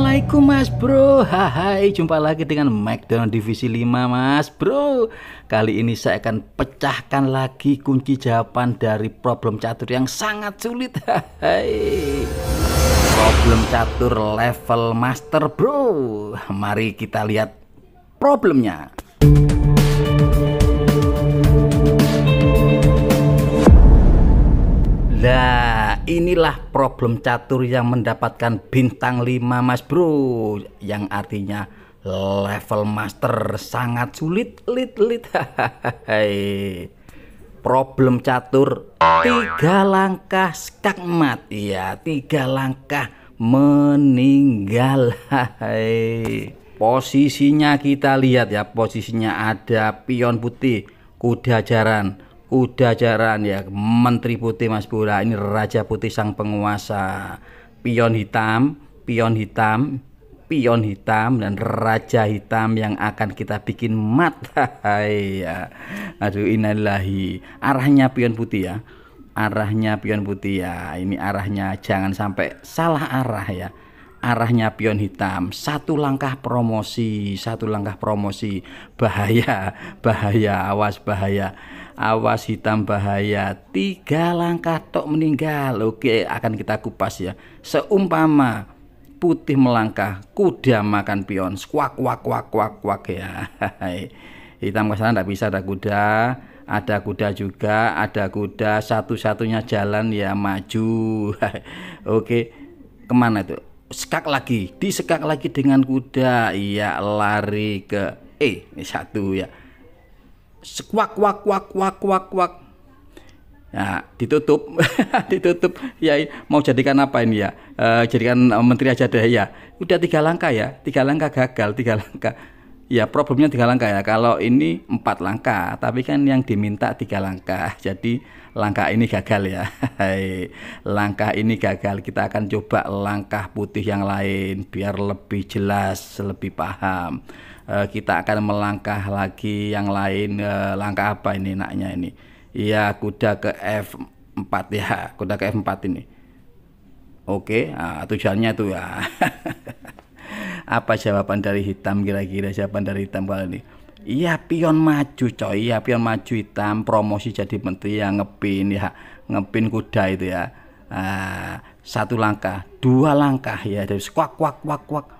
Assalamualaikum mas bro Hai jumpa lagi dengan McDonald Divisi 5 mas bro Kali ini saya akan pecahkan lagi kunci jawaban dari problem catur yang sangat sulit Hai Problem catur level master bro Mari kita lihat problemnya Nah inilah problem catur yang mendapatkan bintang 5 mas bro Yang artinya level master sangat sulit lit lit Problem catur tiga langkah skakmat Iya tiga langkah meninggal Posisinya kita lihat ya posisinya ada pion putih kuda jaran udah Jaran ya Menteri Putih Mas Bura ini Raja Putih sang penguasa pion hitam pion hitam pion hitam dan raja hitam yang akan kita bikin mata ya aduh inalahi arahnya pion putih ya arahnya pion putih ya ini arahnya jangan sampai salah arah ya arahnya pion hitam satu langkah promosi satu langkah promosi bahaya bahaya awas bahaya awas hitam bahaya tiga langkah tok meninggal oke akan kita kupas ya seumpama putih melangkah kuda makan pion kuak kuak kuak kuak kuak ya hitam ke sana tidak bisa ada kuda ada kuda juga ada kuda satu-satunya jalan ya maju oke kemana itu sekak lagi disekak lagi dengan kuda iya lari ke eh satu ya sekuak kuak kuak kuak kuak kuak ya, Nah, ditutup, ditutup. Ya, mau jadikan apa ini ya? E, jadikan eh, menteri aja deh ya. Udah tiga langkah ya, tiga langkah gagal, tiga langkah. Ya, problemnya tiga langkah ya. Kalau ini empat langkah, tapi kan yang diminta tiga langkah. Jadi langkah ini gagal ya. langkah ini gagal. Kita akan coba langkah putih yang lain biar lebih jelas, lebih paham. Eh, kita akan melangkah lagi yang lain uh, langkah apa ini naknya ini iya kuda ke F4 ya kuda ke F4 ini oke nah, tujuannya tuh ya apa jawaban dari hitam kira-kira jawaban dari hitam kali ini Iya pion maju coy, iya pion maju hitam promosi jadi menteri yang ngepin ya ngepin kuda itu ya. Nah, satu langkah, dua langkah ya dari squak kuak kuak kuak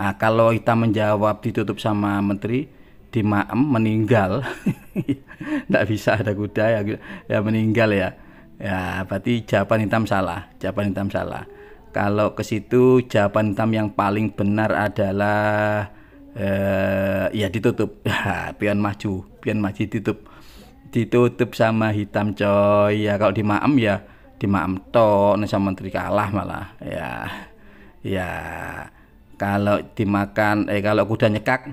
Nah, kalau kita menjawab ditutup sama menteri di maem meninggal, tidak bisa ada kuda ya, gitu. ya meninggal ya. Ya berarti jawaban hitam salah, jawaban hitam salah. Kalau ke situ jawaban hitam yang paling benar adalah eh, ya ditutup. Ya, pion maju, pion maju ditutup. Ditutup sama hitam coy. Ya kalau di maem ya di maem tok sama menteri kalah malah. Ya. Ya kalau dimakan eh kalau kuda nyekak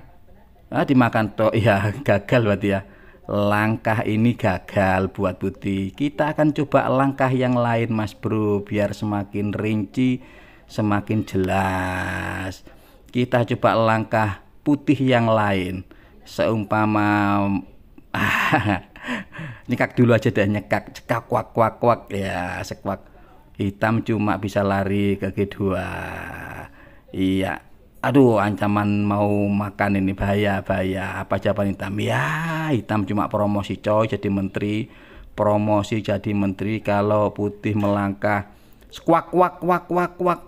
ah, dimakan toh ya gagal berarti ya langkah ini gagal buat putih kita akan coba langkah yang lain mas bro biar semakin rinci semakin jelas kita coba langkah putih yang lain seumpama nyekak dulu aja deh nyekak cekak kuak kuak kuak ya sekuak hitam cuma bisa lari ke g Iya. Aduh, ancaman mau makan ini bahaya, bahaya. Apa jawaban hitam? Ya, hitam cuma promosi coy jadi menteri. Promosi jadi menteri kalau putih melangkah. Squak, wak, wak, wak, wak.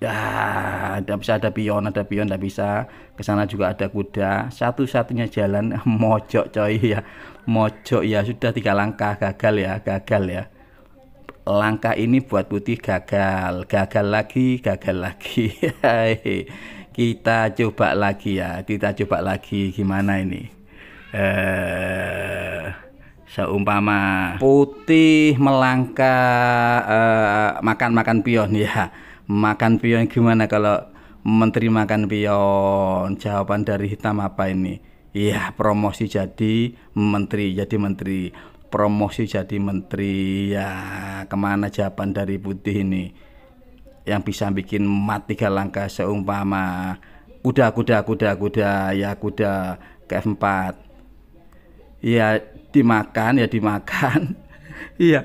Ya, tidak bisa ada pion, ada pion, tidak bisa. Ke sana juga ada kuda. Satu-satunya jalan mojok coy ya. Mojok ya, sudah tiga langkah gagal ya, gagal ya langkah ini buat putih gagal, gagal lagi, gagal lagi. kita coba lagi ya, kita coba lagi gimana ini? Eh seumpama putih melangkah eh, makan-makan pion ya. Makan pion gimana kalau menteri makan pion? Jawaban dari hitam apa ini? Iya, promosi jadi menteri, jadi menteri promosi jadi menteri ya kemana jawaban dari putih ini yang bisa bikin mati tiga langkah seumpama kuda kuda kuda kuda ya kuda ke 4 ya dimakan ya dimakan iya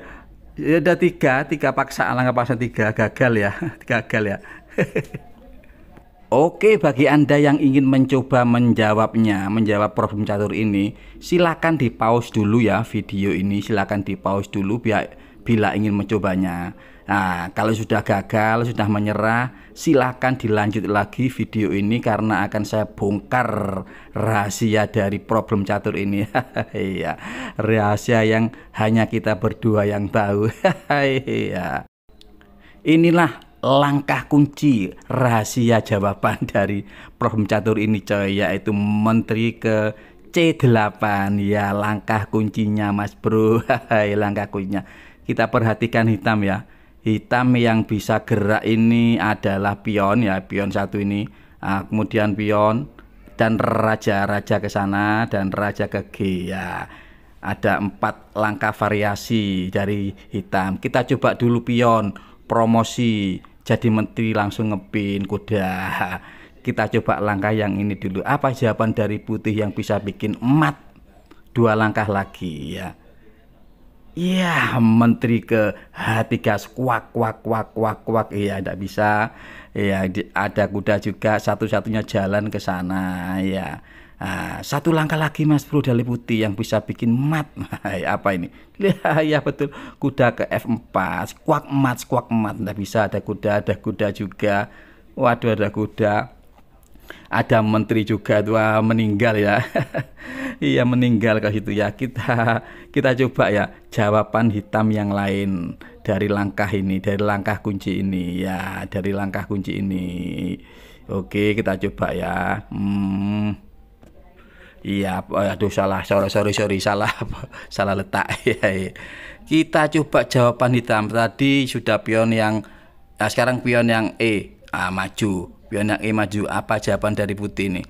ya ada tiga tiga paksa langkah paksa tiga gagal ya gagal ya Oke, bagi Anda yang ingin mencoba menjawabnya, menjawab problem catur ini, silakan di pause dulu ya video ini, silakan di pause dulu biar bila ingin mencobanya. Nah, kalau sudah gagal, sudah menyerah, silakan dilanjut lagi video ini karena akan saya bongkar rahasia dari problem catur ini. Iya, rahasia yang hanya kita berdua yang tahu. Iya. Inilah langkah kunci rahasia jawaban dari problem catur ini coy yaitu menteri ke C8 ya langkah kuncinya Mas Bro langkah kuncinya kita perhatikan hitam ya hitam yang bisa gerak ini adalah pion ya pion satu ini nah, kemudian pion dan raja-raja ke sana dan raja ke G ya ada empat langkah variasi dari hitam kita coba dulu pion promosi jadi menteri langsung ngepin kuda kita coba langkah yang ini dulu apa jawaban dari putih yang bisa bikin emat dua langkah lagi ya Iya, menteri ke H3 kuak kuak kuak kuak kuak iya tidak bisa. Ya ada kuda juga satu-satunya jalan ke sana ya. Nah, satu langkah lagi Mas Bro Dali Putih yang bisa bikin mat. apa ini? ya betul, kuda ke F4, kuak mat kuak mat Nggak bisa ada kuda, ada kuda juga. Waduh ada kuda. Ada menteri juga tua meninggal ya. iya meninggal kalau itu ya. Kita kita coba ya jawaban hitam yang lain dari langkah ini, dari langkah kunci ini ya, dari langkah kunci ini. Oke, kita coba ya. Hmm. Iya, eh, aduh salah, sorry sorry sorry salah salah letak. ya, Kita coba jawaban hitam tadi sudah pion yang nah sekarang pion yang E ah, maju. Pion yang E maju apa jawaban dari putih ini?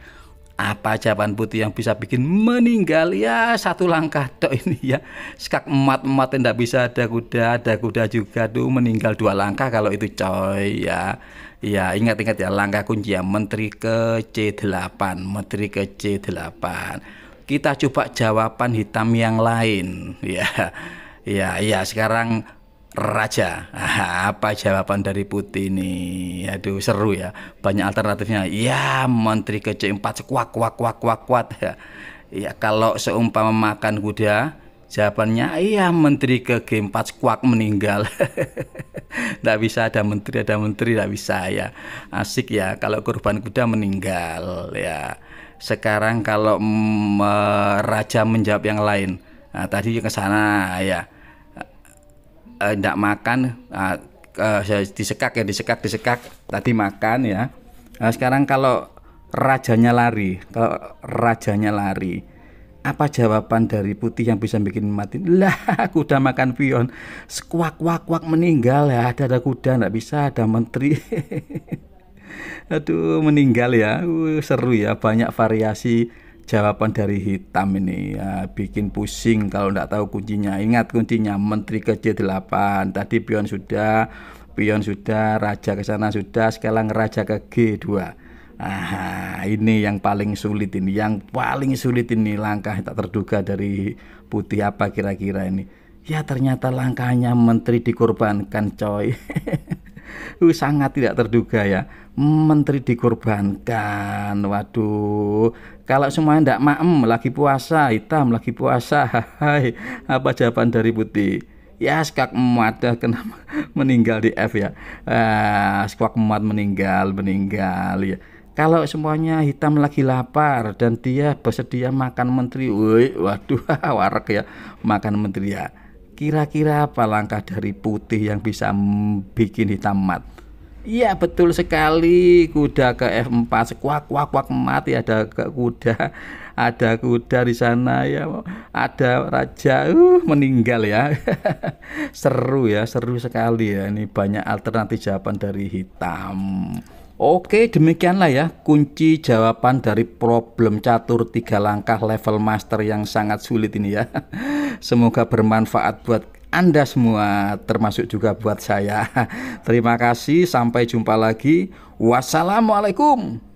apa jawaban putih yang bisa bikin meninggal ya satu langkah tok ini ya skak emat emat tidak bisa ada kuda ada kuda juga tuh meninggal dua langkah kalau itu coy ya ya ingat-ingat ya langkah kunci ya menteri ke C8 menteri ke C8 kita coba jawaban hitam yang lain ya ya ya sekarang raja. apa jawaban dari Putih ini? Aduh seru ya. Banyak alternatifnya. Ya menteri ke C4 kuak kuak kuak kuak kuat. Ya, ya kalau seumpama makan kuda, jawabannya iya menteri ke G4 kuak meninggal. Tidak bisa ada menteri ada menteri tidak bisa ya. Asik ya kalau korban kuda meninggal ya. Sekarang kalau mm, eh, raja menjawab yang lain. Nah, tadi ke sana ya tidak eh, uh, makan uh, uh, disekak ya disekak disekak tadi makan ya nah, sekarang kalau rajanya lari kalau rajanya lari apa jawaban dari putih yang bisa bikin mati lah kuda makan pion sekuak kuak kuak meninggal ya ada ada kuda nggak bisa ada menteri aduh meninggal ya uh, seru ya banyak variasi jawaban dari hitam ini ya, bikin pusing kalau tidak tahu kuncinya ingat kuncinya menteri ke J8 tadi pion sudah pion sudah raja ke sana sudah sekarang raja ke G2 ah ini yang paling sulit ini yang paling sulit ini langkah tak terduga dari putih apa kira-kira ini ya ternyata langkahnya menteri dikorbankan coy uh, sangat tidak terduga ya menteri dikorbankan waduh kalau semuanya tidak maem, lagi puasa, hitam, lagi puasa, hai, apa jawaban dari putih? Ya, skak emat kenapa meninggal di F ya? Eh, skak emat meninggal, meninggal ya. Kalau semuanya hitam lagi lapar dan dia bersedia makan menteri, woi, waduh, warak ya, makan menteri ya. Kira-kira apa langkah dari putih yang bisa bikin hitam mat? Iya betul sekali kuda ke F4 kuak kuak kuak mati ada ke kuda ada kuda di sana ya ada raja uh, meninggal ya seru ya seru sekali ya ini banyak alternatif jawaban dari hitam Oke demikianlah ya kunci jawaban dari problem catur tiga langkah level master yang sangat sulit ini ya Semoga bermanfaat buat anda semua, termasuk juga buat saya. Terima kasih, sampai jumpa lagi. Wassalamualaikum.